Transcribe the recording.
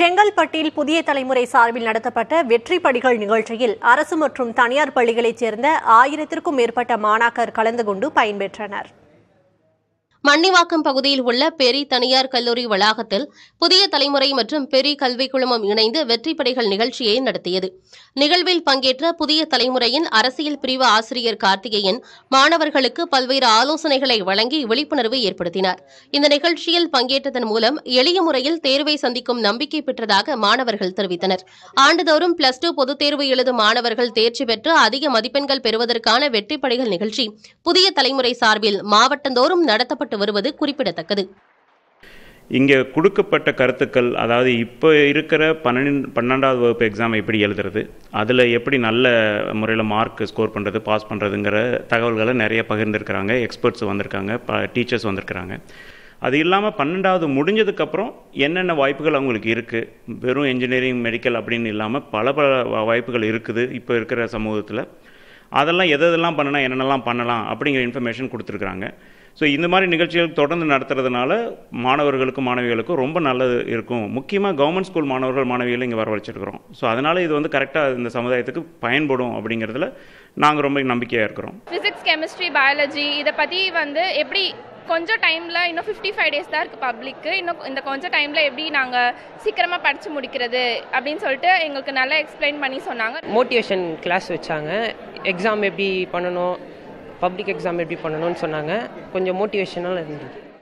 செங்கல்பட்டில் புதிய தலைமுறை சார்பில் நடத்தப்பட்ட வெற்றி படிகள் நிகழ்ச்சியில் அரசு மற்றும் தனியார் பள்ளிகளைச் சேர்ந்த ஆயிரத்திற்கும் மேற்பட்ட மாணாக்கர் கலந்து கொண்டு பயன்பெற்றனர் மன்னிவாக்கம் பகுதியில் உள்ள பெரி தனியார் கல்லூரி வளாகத்தில் புதிய தலைமுறை மற்றும் பெரி கல்விக் குழுமம் இணைந்து வெற்றிப்படைகள் நிகழ்ச்சியை நடத்தியது நிகழ்வில் பங்கேற்ற புதிய தலைமுறையின் அரசியல் பிரிவு ஆசிரியர் கார்த்திகேயன் மாணவர்களுக்கு பல்வேறு ஆலோசனைகளை வழங்கி விழிப்புணர்வு ஏற்படுத்தினார் இந்த நிகழ்ச்சியில் பங்கேற்றதன் மூலம் எளிய முறையில் தேர்வை சந்திக்கும் நம்பிக்கை பெற்றதாக மாணவர்கள் தெரிவித்தனர் ஆண்டுதோறும் பிளஸ் டூ பொதுத் தேர்வு எழுதும் மாணவர்கள் தேர்ச்சி பெற்று அதிக மதிப்பெண்கள் பெறுவதற்கான வெற்றிப்படைகள் நிகழ்ச்சி புதிய தலைமுறை சார்பில் மாவட்டந்தோறும் நடத்தப்பட்டு அதிகரித்து வருவது குறிப்பிடத்தக்கது இங்கே கொடுக்கப்பட்ட கருத்துக்கள் அதாவது இப்போ இருக்கிற பன்னெண்டு பன்னெண்டாவது வகுப்பு எக்ஸாம் எப்படி எழுதுறது அதில் எப்படி நல்ல முறையில் மார்க் ஸ்கோர் பண்ணுறது பாஸ் பண்ணுறதுங்கிற தகவல்களை நிறைய பகிர்ந்துருக்கிறாங்க எக்ஸ்பர்ட்ஸ் வந்திருக்காங்க ப டீச்சர்ஸ் வந்திருக்கிறாங்க அது இல்லாமல் பன்னெண்டாவது முடிஞ்சதுக்கப்புறம் என்னென்ன வாய்ப்புகள் அவங்களுக்கு இருக்குது வெறும் என்ஜினியரிங் மெடிக்கல் அப்படின்னு இல்லாமல் பல பல வாய்ப்புகள் இருக்குது இப்போ இருக்கிற சமூகத்தில் அதெல்லாம் எதெல்லாம் பண்ணலாம் என்னென்னலாம் பண்ணலாம் அப்படிங்கிற இன்ஃபர்மேஷன் கொடுத்துருக்குறாங்க ஸோ இந்த மாதிரி நிகழ்ச்சிகள் தொடர்ந்து நடத்துறதுனால மாணவர்களுக்கும் மாணவிகளுக்கும் ரொம்ப நல்லது இருக்கும் முக்கியமாக கவர்மெண்ட் ஸ்கூல் மாணவர்கள் மாணவிகளை இங்கே வரவழைச்சிருக்கிறோம் ஸோ அதனால் இது வந்து கரெக்டாக இந்த சமுதாயத்துக்கு பயன்படும் அப்படிங்கிறதுல நாங்கள் ரொம்ப நம்பிக்கையாக இருக்கிறோம் ஃபிசிக்ஸ் கெமிஸ்ட்ரி பயாலஜி இதை பற்றி வந்து எப்படி கொஞ்சம் டைமில் இன்னும் ஃபிஃப்டி ஃபைவ் டேஸ் தான் இருக்குது பப்ளிக்கு இன்னும் இந்த கொஞ்சம் டைமில் எப்படி நாங்கள் சீக்கிரமாக படித்து முடிக்கிறது அப்படின்னு சொல்லிட்டு எங்களுக்கு நல்லா எக்ஸ்பிளைன் பண்ணி சொன்னாங்க மோட்டிவேஷன் கிளாஸ் வச்சாங்க எக்ஸாம் எப்படி பண்ணணும் பப்ளிக் எக்ஸாம் எப்படி பண்ணணும்னு சொன்னாங்க கொஞ்சம் மோட்டிவேஷனாக இருந்தது